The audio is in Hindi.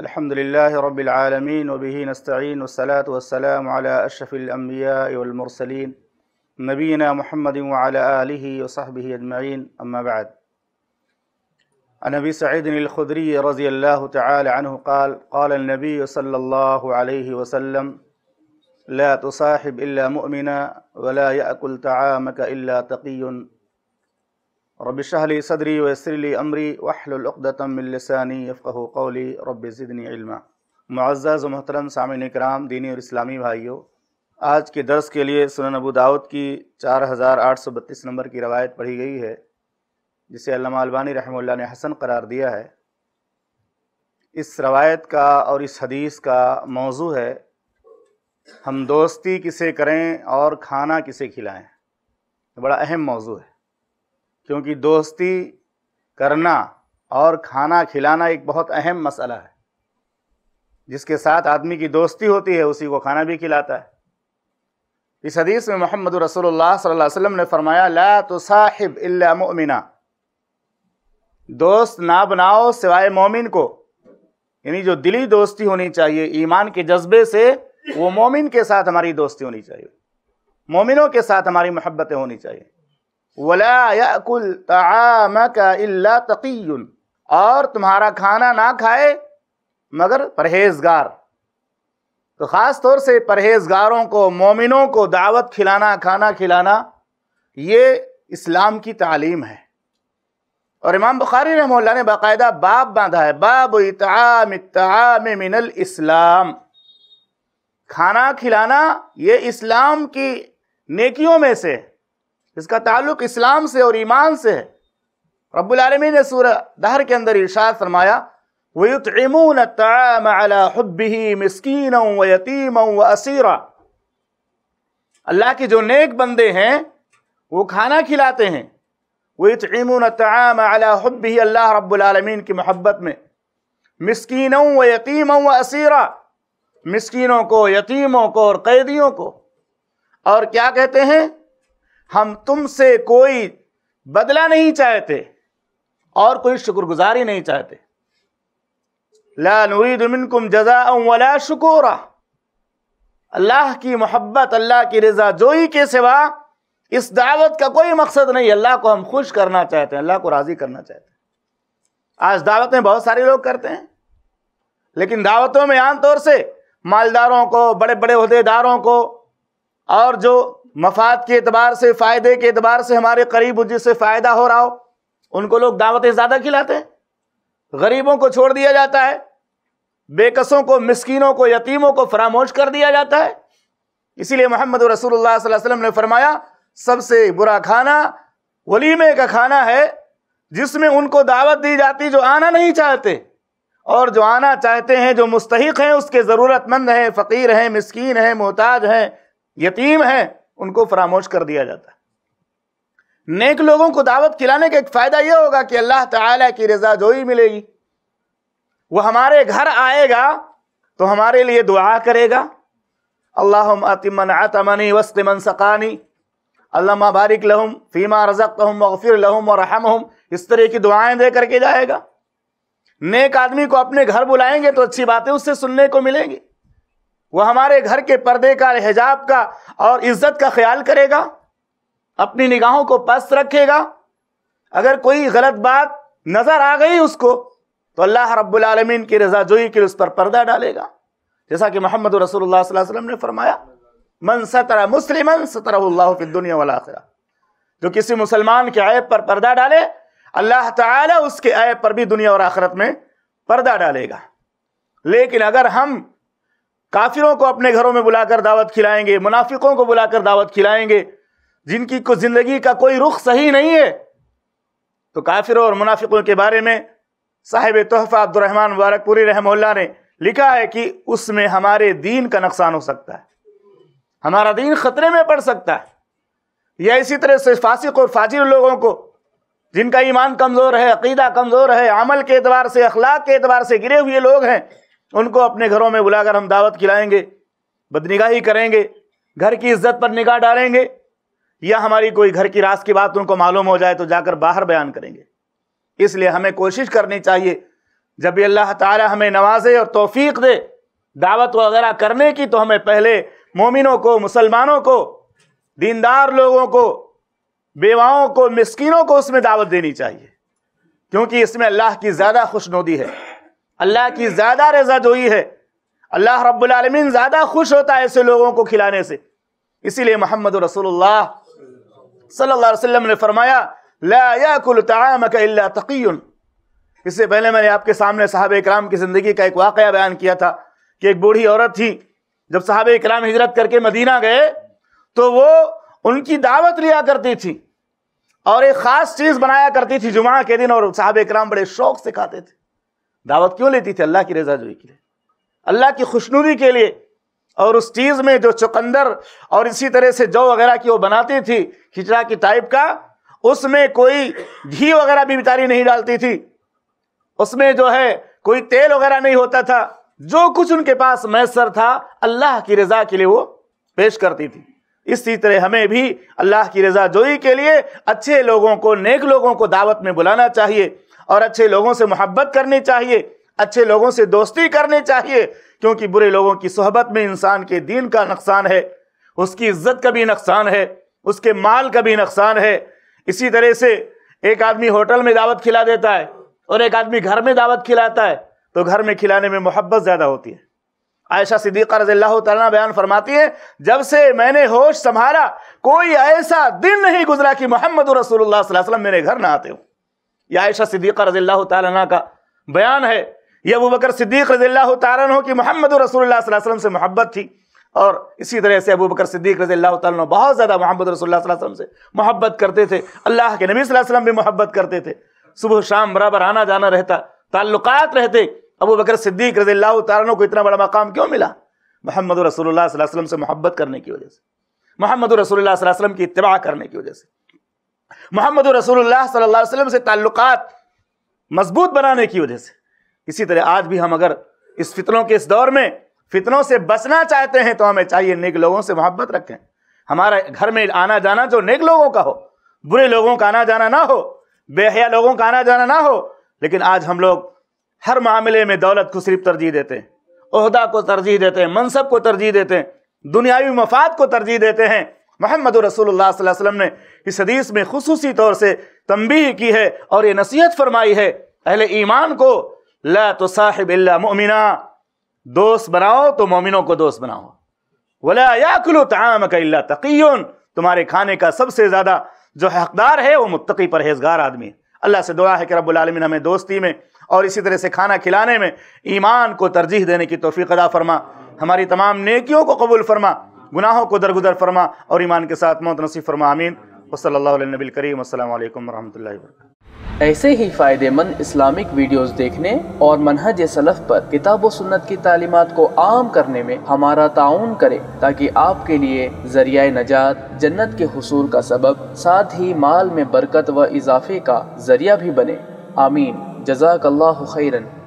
الحمد لله رب العالمين وبه نستعين والصلاة والسلام على أشرف الأنبياء والمرسلين نبينا محمد وعلى آله وصحبه أجمعين أما بعد عن أبي سعيد الخدري رضي الله تعالى عنه قال قال النبي صلى الله عليه وسلم لا تصاحب إلا مؤمنا ولا يأكل طعامك إلا تقي रबी सदरी वसरली अमरी वहलतमिलसानी कौली रब ज़िदनी इल्मा मुआज़ महतरम सामिन कराम दीनी और इस्लामी भाइयों आज के दर्स के लिए सुन अबू दाऊद की चार हज़ार आठ सौ बत्तीस नंबर की रवायत पढ़ी गई है जिसे अल्लामा रहमल ने हसन करार दिया है इस रवायत का और इस हदीस का मौजू है हम दोस्ती किसे करें और खाना किसे खिलाएँ बड़ा अहम मौजू है क्योंकि दोस्ती करना और खाना खिलाना एक बहुत अहम मसला है जिसके साथ आदमी की दोस्ती होती है उसी को खाना भी खिलाता है इस हदीस में मोहम्मद रसोल्ला वसल्लम ने फरमाया ला तो साहिब मोमिना दोस्त ना बनाओ सिवाय मोमिन को यानी जो दिली दोस्ती होनी चाहिए ईमान के जज्बे से वो मोमिन के साथ हमारी दोस्ती होनी चाहिए मोमिनों के साथ हमारी मोहब्बतें होनी चाहिए वला याकुल और तुम्हारा खाना ना खाए मगर परहेजगार तो ख़ास तौर से परहेजगारों को मोमिनों को दावत खिलाना खाना खिलाना ये इस्लाम की तालीम है और इमाम बुखारी रहमल्ला ने बाकायदा बाब बांधा है बाब इताम इताम मिनल इस्लाम खाना खिलाना ये इस्लाम की नेकियों में से है इसका ताल्लुक इस्लाम से और ईमान से है रब्लमी ने सूर दहर के अंदर इर्शाद फरमाया वयुतमून तमाम हब्बी मिसकीन व यतीम व अल्लाह के जो नेक बंदे हैं वो खाना खिलाते हैं वयुतमून तमाम हब्बी अल्लाह रब्लमीन की मोहब्बत में मिसकीनों व यतीमों व असीरा मिसकीनों को यतीमों को और कैदियों को और क्या कहते हैं हम तुमसे कोई बदला नहीं चाहते और कोई शुक्रगुजारी नहीं चाहते ला मिनकुम जजा वला शुकोरा अल्लाह की मोहब्बत अल्लाह की रजा जोई के सिवा इस दावत का कोई मकसद नहीं अल्लाह को हम खुश करना चाहते हैं अल्लाह को राज़ी करना चाहते हैं आज दावत में बहुत सारे लोग करते हैं लेकिन दावतों में आमतौर से मालदारों को बड़े बड़े अहदेदारों को और जो मफाद के अतबार से फ़ायदे के अतबार से हमारे करीब जिससे फ़ायदा हो रहा हो उनको लोग दावतें ज़्यादा खिलाते हैं गरीबों को छोड़ दिया जाता है बेकसों को मस्किनों को यतीमों को फरामोश कर दिया जाता है इसीलिए मोहम्मद रसूलुल्लाह सल्लल्लाहु अलैहि वसल्लम ने फरमाया सबसे बुरा खाना वलीमे का खाना है जिसमें उनको दावत दी जाती जो आना नहीं चाहते और जो आना चाहते हैं जो मुस्तक हैं उसके ज़रूरतमंद हैं फ़कीर हैं मिसकीन हैं मोहताज हैं यतीम हैं उनको फरामोश कर दिया जाता है नेक लोगों को दावत खिलाने का एक फ़ायदा यह होगा कि अल्लाह ताला की रजा ही मिलेगी वो हमारे घर आएगा तो हमारे लिए दुआ करेगा अल्लाह अतिमन आतमनी वस्तमन सकानी अल्लाह बारिक लहम फ़ीमा रजक हम वफ़िर लहम और रहम हम इस तरह की दुआएं दे करके जाएगा नेक आदमी को अपने घर बुलाएंगे तो अच्छी बातें उससे सुनने को मिलेंगी वह हमारे घर के पर्दे का हिजाब का और इज्जत का ख्याल करेगा अपनी निगाहों को पस्त रखेगा अगर कोई गलत बात नजर आ गई उसको तो अल्लाह रब्बुल की की जोई के उस पर पर्दा डालेगा जैसा कि मोहम्मद रसोल्ला वसल्लम ने फरमाया मन सतरा मुस्लिम सतरा दुनिया वाला आखिरा जो किसी मुसलमान के आय पर पर्दा डाले अल्लाह ताला उसके ऐब पर भी दुनिया और आखिरत में पर्दा डालेगा लेकिन अगर हम काफिरों को अपने घरों में बुलाकर दावत खिलाएंगे मुनाफिकों को बुलाकर दावत खिलाएंगे जिनकी को ज़िंदगी का कोई रुख सही नहीं है तो काफिरों और मुनाफिकों के बारे में साहिब तोहफ़ा अब्दुलरहमान मुबारकपुरी रहमल्ला ने लिखा है कि उसमें हमारे दीन का नुकसान हो सकता है हमारा दीन ख़तरे में पड़ सकता है या इसी तरह से फासिक और फाजिर लोगों को जिनका ईमान कमज़ोर है अकीदा कमज़ोर है अमल के एतबार से अखलाक के एतबार से गिरे हुए लोग हैं उनको अपने घरों में बुलाकर हम दावत खिलाएंगे बदनिगाही करेंगे घर की इज्जत पर निगाह डालेंगे या हमारी कोई घर की रास की बात उनको मालूम हो जाए तो जाकर बाहर बयान करेंगे इसलिए हमें कोशिश करनी चाहिए जब भी अल्लाह ताला हमें नवाजे और तोफ़ी दे दावत वगैरह करने की तो हमें पहले मोमिनों को मुसलमानों को दीनदार लोगों को बेवाओं को मिस्किनों को उसमें दावत देनी चाहिए क्योंकि इसमें अल्लाह की ज़्यादा खुशनुदी है अल्लाह की ज़्यादा रजा जोई है अल्लाह रब्लमिन ज़्यादा खुश होता है ऐसे लोगों को खिलाने से इसीलिए मोहम्मद रसोल्ला सल्ला वसम ने फरमाया लाकुलतामकुन इससे पहले मैंने आपके सामने साहब इक्राम की ज़िंदगी का एक वाक़ बयान किया था कि एक बूढ़ी औरत थी जब साहब इक्राम हिजरत करके मदीना गए तो वो उनकी दावत लिया करती थी और एक ख़ास चीज़ बनाया करती थी जुमा के दिन और साहब इक्राम बड़े शौक से खाते थे दावत क्यों लेती थी अल्लाह की रजा जोई के लिए अल्लाह की खुशनुदी के लिए और उस चीज़ में जो चुकंदर और इसी तरह से जौ वगैरह की वो बनाती थी खिचड़ा की टाइप का उसमें कोई घी वगैरह भी बितारी नहीं डालती थी उसमें जो है कोई तेल वगैरह नहीं होता था जो कुछ उनके पास मैसर था अल्लाह की रजा के लिए वो पेश करती थी इसी तरह हमें भी अल्लाह की रजा जोई के लिए अच्छे लोगों को नेक लोगों को दावत में बुलाना चाहिए और अच्छे लोगों से मोहब्बत करनी चाहिए अच्छे लोगों से दोस्ती करनी चाहिए क्योंकि बुरे लोगों की सोहबत में इंसान के दीन का नुकसान है उसकी इज्जत का भी नुकसान है उसके माल का भी नुकसान है इसी तरह से एक आदमी होटल में दावत खिला देता है और एक आदमी घर में दावत खिलाता है तो घर में खिलाने में मोहब्बत ज़्यादा होती है आयशा सिद्दीक़ा रजील्ला तला बयान फरमाती है जब से मैंने होश संभाला कोई ऐसा दिन नहीं गुजरा कि मोहम्मद रसूल सल्लल्लाहु मेरे घर ना आते हों या आयशा सिद्दीक रज़ी तह का बयान है यह अबू बकर सिद्दीक़ रज़ी तह की मोहम्मद रसोल्ला से मोहब्बत थी और इसी तरह से अबू बकर सिद्दीक रजी अल्लाह बहुत ज़्यादा मोहम्मद रसोल्ला से मोहब्बत करते थे अल्लाह के नबी वसम भी मोहब्बत करते थे सुबह शाम बराबर आना जाना रहता ताल्लुकात रहते अबू बकर सिद्दीक रजी अल्लाह को इतना बड़ा मकाम क्यों मिला मोहम्मद रसोल्ला वसलम से मोहब्बत करने की वजह से मोहम्मद रसोल्लाम की इतवा करने की वजह से मोहम्मद रसूलुल्लाह सल्लल्लाहु अलैहि वसल्लम से ताल्लुकात मजबूत बनाने की वजह से इसी तरह आज भी हम अगर इस फितरों के इस दौर में फितरों से बचना चाहते हैं तो हमें चाहिए नेक लोगों से मोहब्बत रखें हमारे घर में आना जाना जो नेक लोगों का हो बुरे लोगों का आना जाना ना हो बेहया लोगों का आना जाना ना हो लेकिन आज हम लोग हर मामले में दौलत को सिर्फ तरजीह देते हैं अहदा को तरजीह देते हैं मनसब को तरजीह देते हैं दुनियावी मफाद को तरजीह देते हैं मोहम्मद रसोल्ला ने इस हदीस में खसूसी तौर से तंबीह की है और ये नसीहत फरमाई है अहले ईमान को ला तो साहिब मोमिना दोस्त बनाओ तो मोमिनों को दोस्त बनाओ वला का तकीन तुम्हारे खाने का सबसे ज़्यादा जो हकदार है वो मुतकी परहेजगार आदमी अल्लाह से दुआ है कि रब्लमिन हमें दोस्ती में और इसी तरह से खाना खिलाने में ईमान को तरजीह देने की तोफ़ी अदा फरमा हमारी तमाम नेकियों को कबूल फरमा गुनाहों को दरगुदर फरमा और ईमान के साथ मौत नसीब फरमा आमीन वसलनबी करीम असल वरहमल वर्क ऐसे ही फ़ायदेमंद इस्लामिक वीडियोस देखने और मनहज सलफ़ पर किताब व सुन्नत की तालीमत को आम करने में हमारा ताउन करें ताकि आपके लिए जरिया नजात जन्नत के हसूल का सबब साथ ही माल में बरकत व इजाफे का जरिया भी बने आमीन जजाकल्ला खैरन